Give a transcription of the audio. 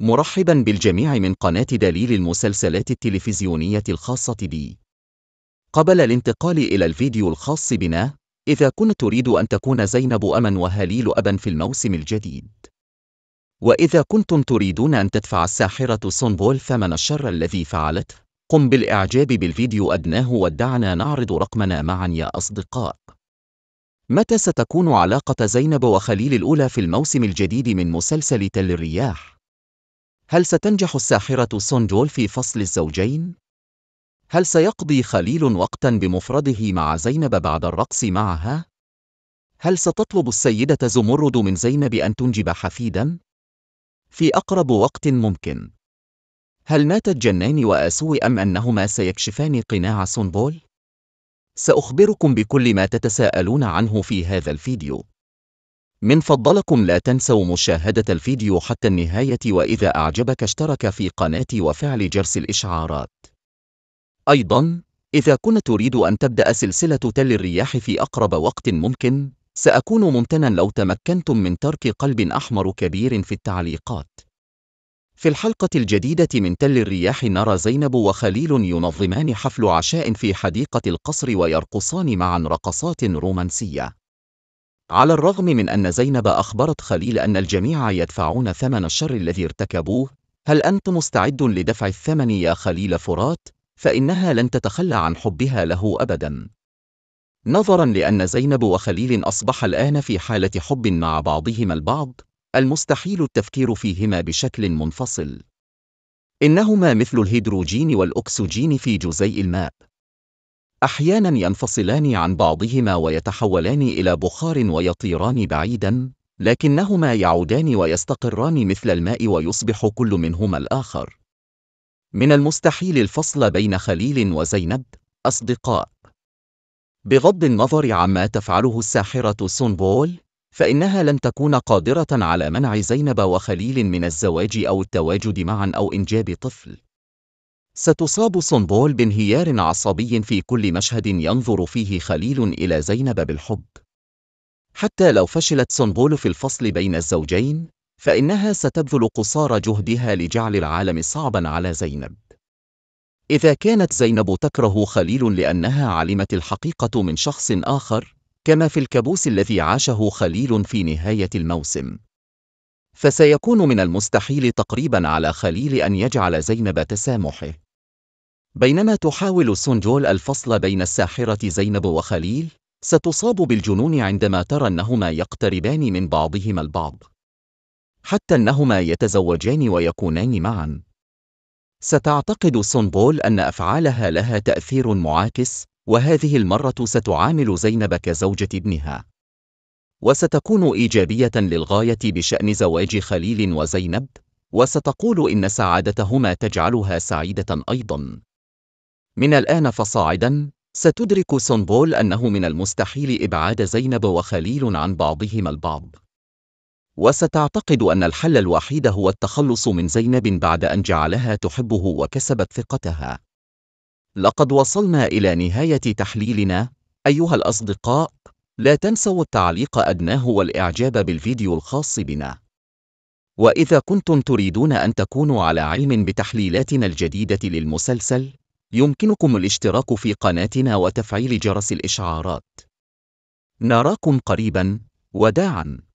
مرحبا بالجميع من قناة دليل المسلسلات التلفزيونية الخاصة بي قبل الانتقال إلى الفيديو الخاص بنا إذا كنت تريد أن تكون زينب أما وهليل أبا في الموسم الجديد وإذا كنتم تريدون أن تدفع الساحرة سونبول ثمن الشر الذي فعلته قم بالإعجاب بالفيديو أدناه ودعنا نعرض رقمنا معا يا أصدقاء متى ستكون علاقة زينب وخليل الأولى في الموسم الجديد من مسلسل تل الرياح؟ هل ستنجح الساحرة سونجول في فصل الزوجين؟ هل سيقضي خليل وقتا بمفرده مع زينب بعد الرقص معها؟ هل ستطلب السيدة زمرد من زينب أن تنجب حفيدا؟ في أقرب وقت ممكن هل ماتت جنان وآسو أم أنهما سيكشفان قناع سونبول؟ سأخبركم بكل ما تتساءلون عنه في هذا الفيديو من فضلكم لا تنسوا مشاهدة الفيديو حتى النهاية وإذا أعجبك اشترك في قناتي وفعل جرس الإشعارات أيضا إذا كنت تريد أن تبدأ سلسلة تل الرياح في أقرب وقت ممكن سأكون ممتنا لو تمكنتم من ترك قلب أحمر كبير في التعليقات في الحلقة الجديدة من تل الرياح نرى زينب وخليل ينظمان حفل عشاء في حديقة القصر ويرقصان معا رقصات رومانسية على الرغم من أن زينب أخبرت خليل أن الجميع يدفعون ثمن الشر الذي ارتكبوه هل أنت مستعد لدفع الثمن يا خليل فرات؟ فإنها لن تتخلى عن حبها له أبداً نظراً لأن زينب وخليل أصبح الآن في حالة حب مع بعضهما البعض المستحيل التفكير فيهما بشكل منفصل إنهما مثل الهيدروجين والأكسجين في جزيء الماء احيانا ينفصلان عن بعضهما ويتحولان الى بخار ويطيران بعيدا لكنهما يعودان ويستقران مثل الماء ويصبح كل منهما الاخر من المستحيل الفصل بين خليل وزينب اصدقاء بغض النظر عما تفعله الساحره سونبول فإنها لن تكون قادرة على منع زينب وخليل من الزواج أو التواجد معا أو إنجاب طفل. ستصاب صنبول بانهيار عصبي في كل مشهد ينظر فيه خليل إلى زينب بالحب. حتى لو فشلت صنبول في الفصل بين الزوجين، فإنها ستبذل قصارى جهدها لجعل العالم صعبا على زينب. إذا كانت زينب تكره خليل لأنها علمت الحقيقة من شخص آخر، كما في الكابوس الذي عاشه خليل في نهاية الموسم. فسيكون من المستحيل تقريبا على خليل أن يجعل زينب تسامحه. بينما تحاول سونجول الفصل بين الساحرة زينب وخليل، ستصاب بالجنون عندما ترى أنهما يقتربان من بعضهما البعض. حتى أنهما يتزوجان ويكونان معا. ستعتقد سونبول أن أفعالها لها تأثير معاكس، وهذه المرة ستعامل زينب كزوجة ابنها. وستكون إيجابية للغاية بشأن زواج خليل وزينب، وستقول إن سعادتهما تجعلها سعيدة أيضا. من الآن فصاعدا ستدرك سونبول أنه من المستحيل إبعاد زينب وخليل عن بعضهما البعض وستعتقد أن الحل الوحيد هو التخلص من زينب بعد أن جعلها تحبه وكسبت ثقتها لقد وصلنا إلى نهاية تحليلنا أيها الأصدقاء لا تنسوا التعليق أدناه والإعجاب بالفيديو الخاص بنا وإذا كنتم تريدون أن تكونوا على علم بتحليلاتنا الجديدة للمسلسل يمكنكم الاشتراك في قناتنا وتفعيل جرس الإشعارات. نراكم قريبا وداعاً